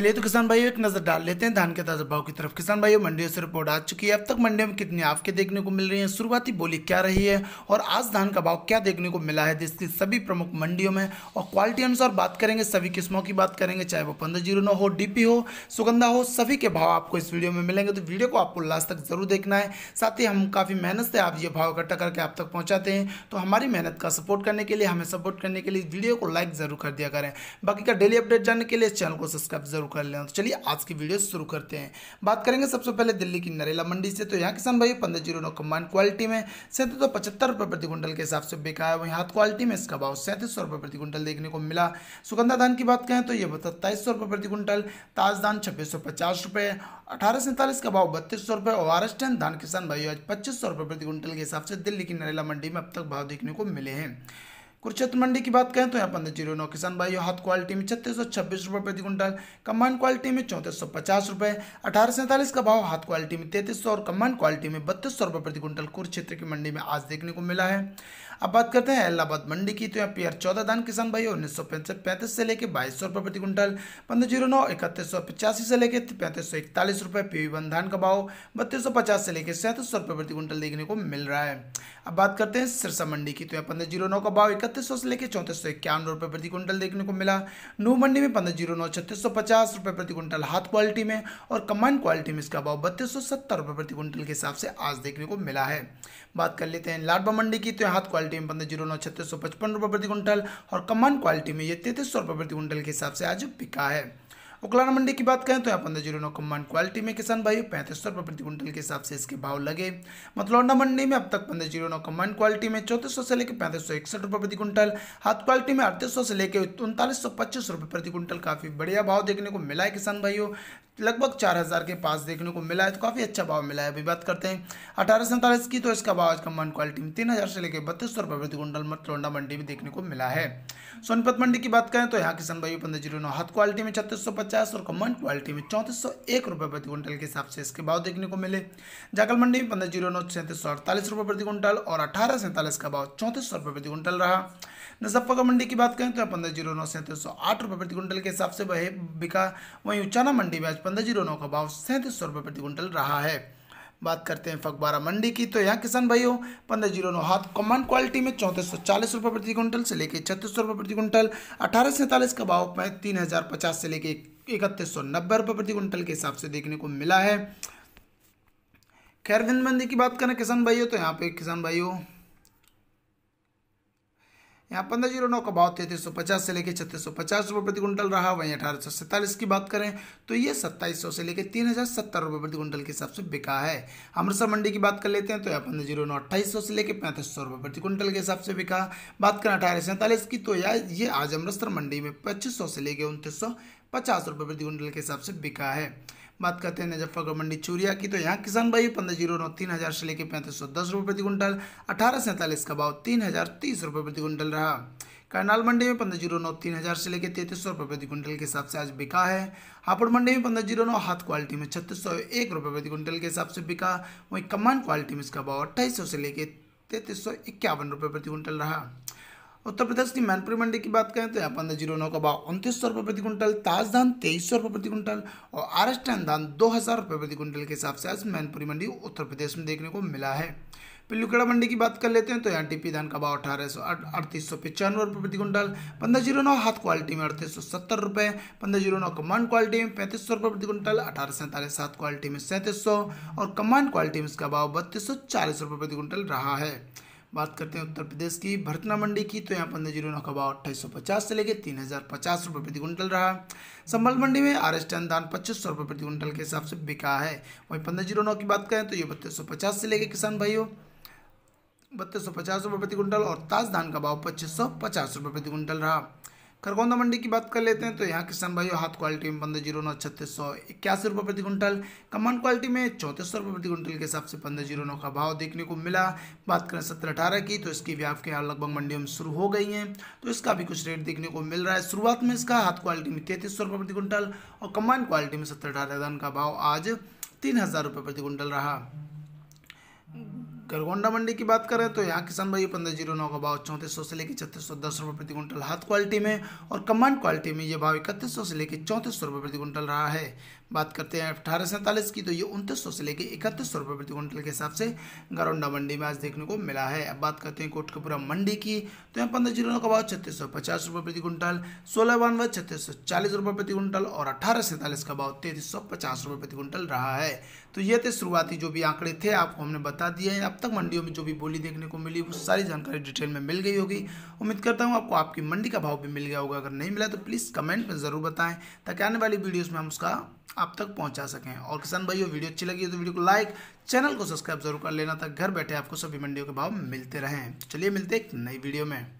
चलिए तो किसान भाइयों एक नजर डाल लेते हैं धान के ताजा भाव की तरफ किसान भाइयों मंडियों से रिपोर्ट आ चुकी है अब तक मंडियों में कितनी आपके देखने को मिल रही है शुरुआती बोली क्या रही है और आज धान का भाव क्या देखने को मिला है देश की सभी प्रमुख मंडियों में और क्वालिटी अनुसार बात करेंगे सभी किस्मों की बात करेंगे चाहे वो पंद्रह जीरो नौ हो डीपी हो सुगंधा हो सभी के भाव आपको इस वीडियो में मिलेंगे तो वीडियो को आपको लास्ट तक जरूर देखना है साथ ही हम काफी मेहनत से आप ये भाव इकट्ठा करके आप तक पहुंचाते हैं तो हमारी मेहनत का सपोर्ट करने के लिए हमें सपोर्ट करने के लिए वीडियो को लाइक जरूर कर दिया करें बाकी का डेली अपडेट जानने के लिए चैनल को सब्सक्राइब जरूर कर लें तो चलिए आज की वीडियो शुरू करते हैं बात करेंगे सबसे पहले दिल्ली की नरेला मंडी से तो यहाँ किसान भाई पंद्रह जीरो नौ कम्बाइन क्वालिटी में सैंतीस सौ पचहत्तर रुपये प्रति क्विंटल के हिसाब से बिका है वहीं हाथ क्वालिटी में इसका भाव सैंतीस सौ रुपये प्रति क्विंटल देखने को मिला सुगंधा धान की बात करें तो ये सत्ताईस सौ रुपये प्रति क्विंटल ताज धान छब्बीस सौ पचास रुपये अठारह सैंतालीस का भाव बत्तीस सौ रुपये और आर धान किसान भाई आज पच्चीस सौ रुपये प्रति क्विंटल के हिसाब से दिल्ली की नरेला मंडी में अब तक भाव देखने को मिले हैं कुरुक्षेत्र मंडी की बात करें तो यहाँ पंद्रह जीरो नौ किसान भाइयों हाथ क्वालिटी में छत्तीस सौ छब्बीस रुपये प्रति क्विंटल कम्बाइन क्वालिटी में चौंतीस सौ पचास रुपये अठारह सैंतालीस का भाव हाथ क्वालिटी में तैतीस सौ और कम्बाइन क्वालिटी में बत्तीस सौ रुपये प्रति क्विंटल कुरुक्षेत्र की मंडी में आज देखने को मिला है अब बात करते हैं इलाहाबाद मंडी की तो यहाँ पी आर चौदह दान किसान भाई उन्नीस सौ पैंतीस से लेकर बाईस सौ रुपये प्रति क्विंटल पंद्रह जीरो नौ इकतीस सौ पचासी से लेकर पैंतीस सौ इकतालीस रुपये पी वी वन धान का भाव बत्तीस सौ पचास से लेकर सैंतीस सौ रुपये प्रति क्विंटल देखने को मिल रहा है अब बात करते हैं सिरसा मंडी की तो यहाँ पंद्रह जीरो नौ का भाव इकतीस अड़तीस सौ से लेकर चौंतीस सौ इक्यानवे रुपये प्रति क्विंटल देखने को मिला न्यू मंडी में पंद्रह जीरो नौ छत्तीस सौ पचास रुपये प्रति क्विंटल हाथ क्वालिटी में और कमांड क्वालिटी में इसका भाव बत्तीस सौ सत्तर रुपये प्रति क्विंटल के हिसाब से आज देखने को मिला है बात कर लेते हैं लाडबा मंडी की तो हाथ क्वालिटी में पंद्रह जीरो नौ छत्तीस सौ पचपन रुपये प्रति क्विंटल और कमांड क्वालिटी में ये तैंतीस सौ रुपये प्रति क्विंटल के हिसाब से आज बिका है उकलाना मंडी की बात करें तो यहाँ पंद्रह जीरो नौ कम्बाइंड क्वालिटी में किसान भाई पैंतीस सौ रुपये प्रति क्विंटल के हिसाब से इसके भाव लगे मतलौंडा मंडी में अब तक पंद्रह जीरो नौ कम्बाइंड क्वालिटी में चौंतीस से लेकर पैंतीस सौ इकसठ रुपये प्रति क्विंटल हाथ क्वालिटी में अड़तीस से लेकर उनतालीस सौ पच्चीस रुपये प्रति क्विंटल काफ़ी बढ़िया भाव देखने को मिला है किसान भाइयों लगभग चार हज़ार के पास देखने को मिला है तो काफ़ी अच्छा भाव मिला है अभी बात करते हैं अठारह सैंतालीस की तो इसका भाव आज कम्बाइंड क्वालिटी में तीन हज़ार से लेकर बत्तीस सौ रुपये प्रति क्विंटल मतलोंडा मंडी में देखने को मिला है सोनपत मंडी की बात करें तो यहाँ किसान भाई पंद्रह जीरो नौ हाथ क्वालिटी में छत्तीस सौ पचास और कम्बाइंड क्वालिटी में चौंतीस सौ एक रुपए प्रति क्विंटल के हिसाब से इसके भाव देखने को मिले जाकल मंडी में पंद्रह जीरो नौ सैंतीस सौ अड़तालीस रुपए प्रति क्विंटल और अठारह सैंतालीस का भाव चौंतीस सौ रुपए प्रति क्विंटल रहा नजफ्फा का मंडी की बात करें तो पंद्रह जीरो नौ सैंतीस सौ आठ रुपये प्रति क्विंटल के हिसाब से वह बिका वहीं उचाना मंडी में आज पंद्रह जीरो नौ का भाव सैंतीस सौ रुपये प्रति क्विंटल रहा है बात करते हैं फकबारा मंडी की तो यहाँ किसान भाइयों पंद्रह जीरो नौ हाथ कॉमन क्वालिटी में चौंतीस सौ चालीस रुपये प्रति क्विंटल से लेकर छत्तीस सौ रुपये प्रति क्विंटल अठारह सैंतालीस का भाव में तीन हज़ार पचास से लेकर इकतीस सौ नब्बे रुपये प्रति क्विंटल के हिसाब से देखने को मिला है खैरविंद मंडी की बात करें किसान भाइयों तो यहाँ पे किसान भाइयों यहाँ पंद्रह जीरो नौ का भाव तैतीस सौ पचास से लेकर छत्तीस सौ पचास रुपये प्रति क्विंटल रहा वहीं अठारह सौ सैंतालीस की बात करें तो ये सत्ताईस सौ से लेकर तीन हज़ार सत्तर रुपये प्रति क्विंटल के हिसाब से बिका है अमृतसर मंडी की बात कर लेते हैं तो यहाँ पंद्रह जीरो नौ अट्ठाईस सौ से लेकर पैंतीस सौ रुपये प्रति क्विंटल के हिसाब से बिका बात करें अठारह सैंतालीस की तो यार ये आज अमृतसर मंडी में पच्चीस सौ से लेकर उनतीस सौ पचास रुपये प्रति क्विंटल के हिसाब से बिका है बात करते हैं नजफ्फागढ़ मंडी चूरिया की तो यहाँ किसान भाई पंद्रह जीरो नौ तीन हज़ार से लेकर पैंतीस सौ दस रुपये प्रति क्विंटल अठारह सैंतालीस का भाव तीन हज़ार तीस रुपये प्रति क्विंटल रहा करनाल मंडी में पंद्रह जीरो नौ तीन हज़ार से लेकर तैंतीस सौ रुपये प्रति क्विंटल के हिसाब से आज बिका है हापुड़ मंडी में पंद्रह जीरो नौ हाथ क्वालिटी में छत्तीस सौ एक रुपये प्रति क्विंटल के हिसाब से बिका वहीं कमान क्वालिटी में इसका भाव अट्ठाईस सौ से लेकर तैंतीस सौ इक्यावन रुपये प्रति क्विंटल रहा उत्तर प्रदेश की मैनपुरी मंडी की बात करें तो यहाँ पर जीरो नौ का भाव उनतीस सौ रुपये प्रति क्विंटल ताज धान तेईस सौ रुपये प्रति क्विंटल और आरस्टैन धान दो हज़ार रुपये प्रति क्विंटल के हिसाब से आज मैनपुरी मंडी उत्तर प्रदेश में देखने को मिला है पिल्लूकड़ा मंडी की बात कर लेते हैं तो यहाँ टीपी धान का भाव अठारह सौ अड़तीस सौ पचानवे रुपये प्रति क्विंटल पंद्रह जीरो नौ हाथ क्वालिटी में अड़तीस सौ सत्तर रुपये पंद्रह जीरो नौ कमांड क्वालिटी में पैंतीस सौ रुपये प्रति क्विंटल अठारह सैंतालीस सात क्वालिटी में सैंतीस सौ और कमांड क्वालिटी में इसका भाव बत्तीस सौ चालीस रुपये प्रति क्विंटल रहा है बात करते हैं उत्तर प्रदेश की भरतना मंडी की तो यहाँ पंद्रह जीरो नौ का भाव अट्ठाईस सौ पचास से लेके तीन हज़ार पचास रुपये प्रति क्विंटल रहा संभल मंडी में आर एस टन धान पच्चीस सौ रुपये प्रति क्विंटल के हिसाब से बिका है वहीं पंद्रह जीरो नौ की बात करें तो ये बत्तीस सौ पचास से लेके किसान भाइयों बत्तीस सौ पचास रुपये प्रति क्विंटल और ताज धान का भाव पच्चीस सौ पचास रुपये प्रति क्विंटल रहा खरगोंदा मंडी की बात कर लेते हैं तो यहाँ किसान भाइयों हाथ क्वालिटी में पंद्रह जीरो नौ छत्तीस सौ इक्यासी रुपये प्रति क्विंटल कमांड क्वालिटी में चौंतीस सौ रुपये प्रति क्विंटल के हिसाब से पंद्रह जीरो नौ का भाव देखने को मिला बात करें सत्रह अठारह की तो इसकी भी आपके यहाँ लगभग मंडियों में शुरू हो गई हैं तो इसका भी कुछ रेट देखने को मिल रहा है शुरुआत में इसका हाथ क्वालिटी में तैंतीस सौ रुपये प्रति क्विंटल और कमांड क्वालिटी में सत्रह अठारह धान का भाव आज तीन हज़ार रुपये प्रति क्विंटल रहा गलगोंडा मंडी की बात करें तो यहाँ किसान भाई पंद्रह जीरो नौ का भाव चौंतीस सौ से लेकर छत्तीस सौ दस रुपये प्रति क्विंटल हाथ क्वालिटी में और कमांड क्वालिटी में ये भाव इकतीस सौ से लेकर चौंतीस सौ रुपये प्रति क्विंटल रहा है बात करते हैं अठारह सैंतालीस की तो ये उनतीस सौ से लेकर इकतीस सौ रुपये प्रति क्विंटल के हिसाब से गरौंडा मंडी में आज देखने को मिला है अब बात करते हैं कोटकपुरा मंडी की तो यहाँ पंद्रह जिलों का भाव छत्तीस सौ पचास रुपये प्रति क्विंटल सोलह बानवे छत्तीस सौ चालीस रुपये प्रति क्विंटल और अठारह सैंतालीस का भाव तैतीस सौ पचास रुपये प्रति क्विंटल रहा है तो ये थे शुरुआती जो भी आंकड़े थे आपको हमने बता दिए हैं अब तक मंडियों में जो भी बोली देखने को मिली वो सारी जानकारी डिटेल में मिल गई होगी उम्मीद करता हूँ आपको आपकी मंडी का भाव भी मिल गया होगा अगर नहीं मिला तो प्लीज़ कमेंट में ज़रूर बताएं ताकि आने वाली वीडियोज़ में हम उसका आप तक पहुंचा सकें और किसान भाइयों वीडियो अच्छी लगी तो वीडियो को लाइक चैनल को सब्सक्राइब जरूर कर लेना था घर बैठे आपको सभी मंडियों के भाव मिलते रहें चलिए मिलते एक नई वीडियो में